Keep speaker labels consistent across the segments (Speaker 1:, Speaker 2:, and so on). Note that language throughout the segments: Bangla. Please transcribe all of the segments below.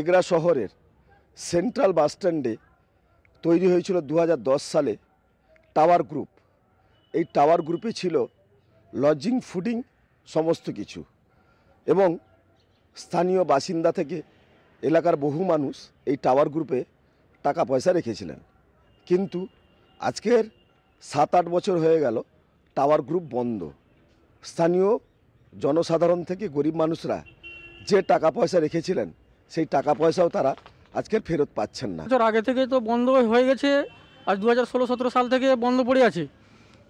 Speaker 1: এগরা শহরের সেন্ট্রাল বাসস্ট্যান্ডে তৈরি হয়েছিল দু সালে টাওয়ার গ্রুপ এই টাওয়ার গ্রুপে ছিল লজিং ফুডিং সমস্ত কিছু এবং স্থানীয় বাসিন্দা থেকে এলাকার বহু মানুষ এই টাওয়ার গ্রুপে টাকা পয়সা রেখেছিলেন কিন্তু আজকের সাত আট বছর হয়ে গেল টাওয়ার গ্রুপ বন্ধ স্থানীয় জনসাধারণ থেকে গরিব মানুষরা যে টাকা পয়সা রেখেছিলেন সেই টাকা পয়সাও তারা আজকে ফেরত পাচ্ছেন না
Speaker 2: বছর আগে থেকে তো বন্ধ হয়ে গেছে আর দু হাজার ষোলো সতেরো সাল থেকে বন্ধ পড়ে আছে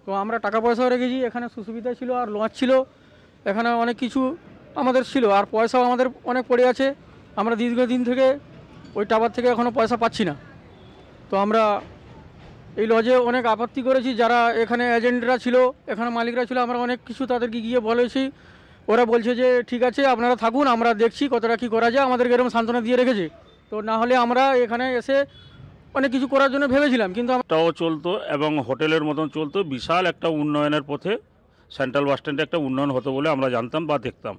Speaker 2: তো আমরা টাকা পয়সাও রেখেছি এখানে সুসুবিধা ছিল আর লঞ্চ ছিল এখানে অনেক কিছু আমাদের ছিল আর পয়সাও আমাদের অনেক পড়ে আছে আমরা দীর্ঘদিন থেকে ওই টাবার থেকে এখনও পয়সা পাচ্ছি না তো আমরা এই লজে অনেক আপত্তি করেছি যারা এখানে এজেন্টরা ছিল এখানে মালিকরা ছিল আমরা অনেক কিছু তাদেরকে গিয়ে বলেছি ওরা বলছে যে ঠিক আছে আপনারা থাকুন আমরা দেখছি কতটা কি করা যায় আমাদেরকে এরকম সান্ত্বনা দিয়ে রেখেছে তো না হলে আমরা এখানে
Speaker 3: এসে অনেক কিছু করার জন্য ভেবেছিলাম কিন্তু তাও চলতো এবং হোটেলের মতন চলতো বিশাল একটা উন্নয়নের পথে সেন্ট্রাল বাস স্ট্যান্ডে একটা উন্নয়ন হতো বলে আমরা জানতাম বা দেখতাম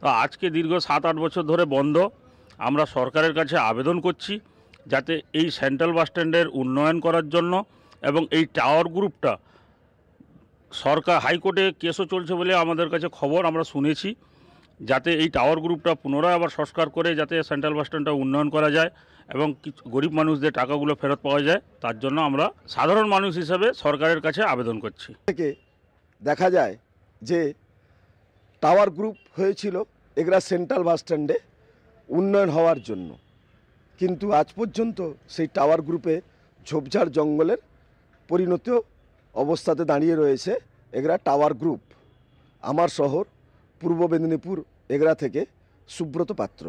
Speaker 3: তো আজকে দীর্ঘ সাত আট বছর ধরে বন্ধ আমরা সরকারের কাছে আবেদন করছি যাতে এই সেন্ট্রাল বাস স্ট্যান্ডের উন্নয়ন করার জন্য এবং এই টাওয়ার গ্রুপটা সরকার হাইকোর্টে কেসও চলছে বলে আমাদের কাছে খবর আমরা শুনেছি যাতে এই টাওয়ার গ্রুপটা পুনরায় আবার সংস্কার করে যাতে সেন্ট্রাল বাস স্ট্যান্ডটা উন্নয়ন করা যায় এবং গরিব মানুষদের টাকাগুলো ফেরত পাওয়া যায় তার জন্য আমরা সাধারণ মানুষ হিসাবে সরকারের কাছে আবেদন
Speaker 1: করছি থেকে দেখা যায় যে টাওয়ার গ্রুপ হয়েছিল এগরা সেন্ট্রাল বাস স্ট্যান্ডে উন্নয়ন হওয়ার জন্য কিন্তু আজ পর্যন্ত সেই টাওয়ার গ্রুপে ঝোপঝাড় জঙ্গলের পরিণতিও অবস্থাতে দাঁড়িয়ে রয়েছে এগরা টাওয়ার গ্রুপ আমার শহর পূর্ব মেদিনীপুর এগরা থেকে সুব্রত পাত্র